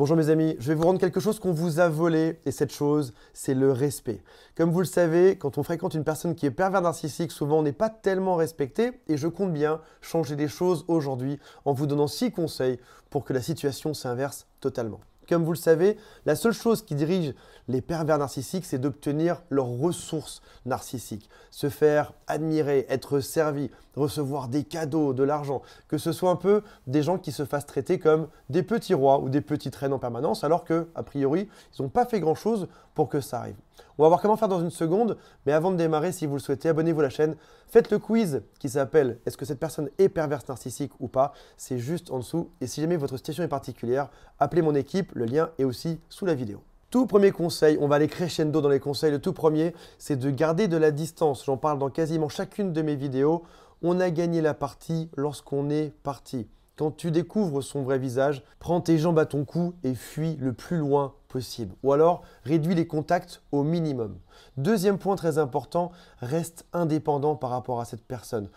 Bonjour mes amis, je vais vous rendre quelque chose qu'on vous a volé et cette chose, c'est le respect. Comme vous le savez, quand on fréquente une personne qui est pervers narcissique, souvent on n'est pas tellement respecté et je compte bien changer des choses aujourd'hui en vous donnant six conseils pour que la situation s'inverse totalement. Comme vous le savez, la seule chose qui dirige les pervers narcissiques, c'est d'obtenir leurs ressources narcissiques. Se faire admirer, être servi, recevoir des cadeaux, de l'argent. Que ce soit un peu des gens qui se fassent traiter comme des petits rois ou des petites reines en permanence, alors que, a priori, ils n'ont pas fait grand-chose pour que ça arrive. On va voir comment faire dans une seconde, mais avant de démarrer, si vous le souhaitez, abonnez-vous à la chaîne. Faites le quiz qui s'appelle Est-ce que cette personne est perverse narcissique ou pas C'est juste en dessous. Et si jamais votre situation est particulière, appelez mon équipe le lien est aussi sous la vidéo. Tout premier conseil, on va aller crescendo dans les conseils. Le tout premier, c'est de garder de la distance. J'en parle dans quasiment chacune de mes vidéos. On a gagné la partie lorsqu'on est parti. Quand tu découvres son vrai visage, prends tes jambes à ton cou et fuis le plus loin possible. Ou alors, réduis les contacts au minimum. Deuxième point très important, reste indépendant par rapport à cette personne.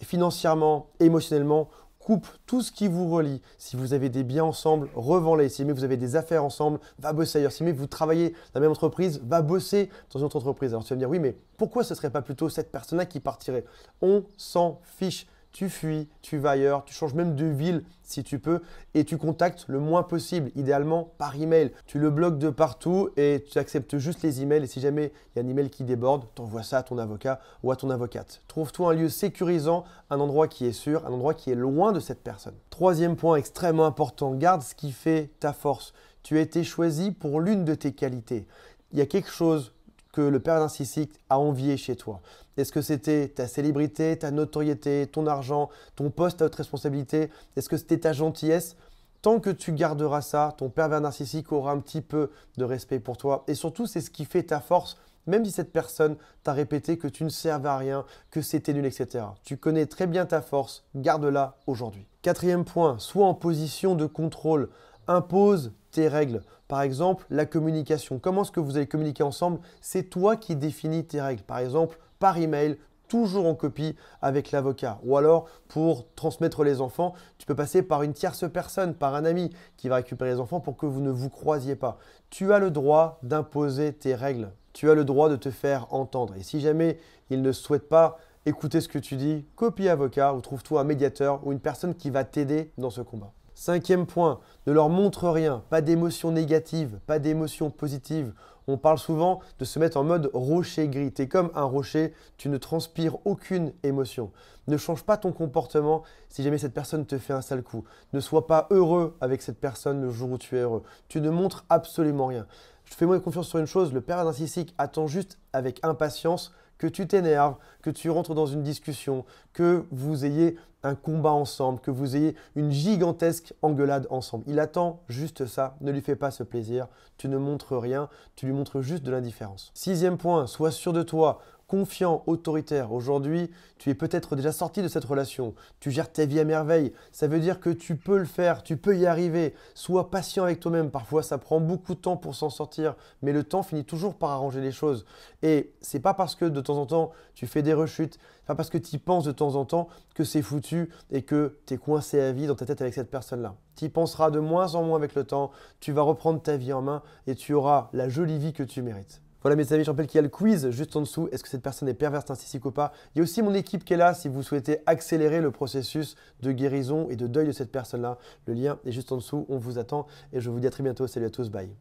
Financièrement, émotionnellement coupe tout ce qui vous relie. Si vous avez des biens ensemble, revends-les. Si vous avez des affaires ensemble, va bosser ailleurs. Si vous travaillez dans la même entreprise, va bosser dans une autre entreprise. Alors tu vas me dire, oui, mais pourquoi ce serait pas plutôt cette personne-là qui partirait On s'en fiche tu fuis, tu vas ailleurs, tu changes même de ville si tu peux, et tu contactes le moins possible, idéalement par email. Tu le bloques de partout et tu acceptes juste les emails. Et si jamais il y a un email qui déborde, t'envoies ça à ton avocat ou à ton avocate. Trouve-toi un lieu sécurisant, un endroit qui est sûr, un endroit qui est loin de cette personne. Troisième point extrêmement important, garde ce qui fait ta force. Tu as été choisi pour l'une de tes qualités. Il y a quelque chose que le père narcissique a envié chez toi. Est-ce que c'était ta célébrité, ta notoriété, ton argent, ton poste à haute responsabilité Est-ce que c'était ta gentillesse Tant que tu garderas ça, ton pervers narcissique aura un petit peu de respect pour toi. Et surtout, c'est ce qui fait ta force, même si cette personne t'a répété que tu ne servais à rien, que c'était nul, etc. Tu connais très bien ta force, garde-la aujourd'hui. Quatrième point, sois en position de contrôle. Impose tes règles. Par exemple, la communication. Comment est-ce que vous allez communiquer ensemble C'est toi qui définis tes règles. Par exemple, par email, toujours en copie avec l'avocat. Ou alors, pour transmettre les enfants, tu peux passer par une tierce personne, par un ami qui va récupérer les enfants pour que vous ne vous croisiez pas. Tu as le droit d'imposer tes règles. Tu as le droit de te faire entendre. Et si jamais il ne souhaite pas écouter ce que tu dis, copie avocat ou trouve-toi un médiateur ou une personne qui va t'aider dans ce combat. Cinquième point, ne leur montre rien, pas d'émotion négative, pas d'émotion positive. On parle souvent de se mettre en mode rocher gris. es comme un rocher, tu ne transpires aucune émotion. Ne change pas ton comportement si jamais cette personne te fait un sale coup. Ne sois pas heureux avec cette personne le jour où tu es heureux. Tu ne montres absolument rien. Je fais moi confiance sur une chose, le père narcissique attend juste avec impatience que tu t'énerves, que tu rentres dans une discussion, que vous ayez un combat ensemble, que vous ayez une gigantesque engueulade ensemble. Il attend juste ça, ne lui fais pas ce plaisir, tu ne montres rien, tu lui montres juste de l'indifférence. Sixième point, sois sûr de toi, confiant, autoritaire. Aujourd'hui, tu es peut-être déjà sorti de cette relation. Tu gères ta vie à merveille. Ça veut dire que tu peux le faire, tu peux y arriver. Sois patient avec toi-même. Parfois, ça prend beaucoup de temps pour s'en sortir, mais le temps finit toujours par arranger les choses. Et c'est pas parce que de temps en temps, tu fais des rechutes, pas parce que tu penses de temps en temps que c'est foutu et que tu es coincé à vie dans ta tête avec cette personne-là. Tu y penseras de moins en moins avec le temps, tu vas reprendre ta vie en main et tu auras la jolie vie que tu mérites. Voilà mes amis, je rappelle qu'il y a le quiz juste en dessous. Est-ce que cette personne est perverse, narcissique ou pas Il y a aussi mon équipe qui est là si vous souhaitez accélérer le processus de guérison et de deuil de cette personne-là. Le lien est juste en dessous, on vous attend et je vous dis à très bientôt. Salut à tous, bye.